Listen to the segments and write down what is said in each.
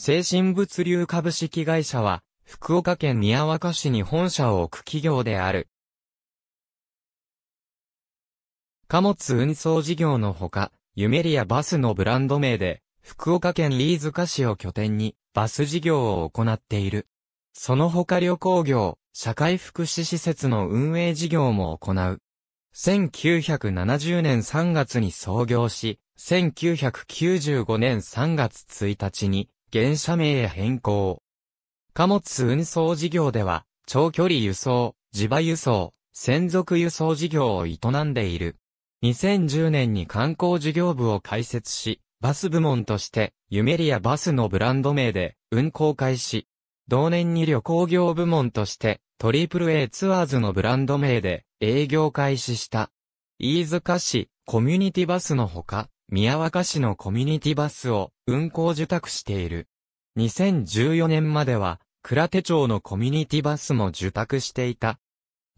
精神物流株式会社は、福岡県宮若市に本社を置く企業である。貨物運送事業のほか、ユメリアバスのブランド名で、福岡県飯塚市を拠点に、バス事業を行っている。その他旅行業、社会福祉施設の運営事業も行う。1970年3月に創業し、1995年3月1日に原社名へ変更。貨物運送事業では、長距離輸送、地場輸送、専属輸送事業を営んでいる。2010年に観光事業部を開設し、バス部門として、ユメリアバスのブランド名で運行開始。同年に旅行業部門として、トリプル a ツアーズのブランド名で営業開始した。飯塚市、コミュニティバスのほか、宮若市のコミュニティバスを運行受託している。2014年までは、倉手町のコミュニティバスも受託していた。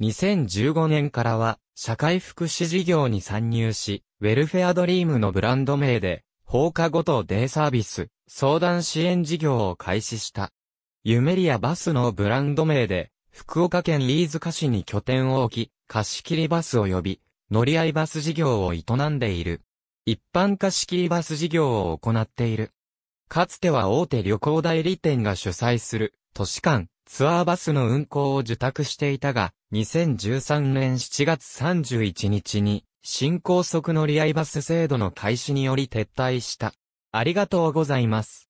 2015年からは、社会福祉事業に参入し、ウェルフェアドリームのブランド名で、放課後とデイサービス、相談支援事業を開始した。ユメリアバスのブランド名で、福岡県飯塚市に拠点を置き、貸し切りバス及び、乗り合いバス事業を営んでいる。一般化式バス事業を行っている。かつては大手旅行代理店が主催する都市間ツアーバスの運行を受託していたが、2013年7月31日に新高速乗り合いバス制度の開始により撤退した。ありがとうございます。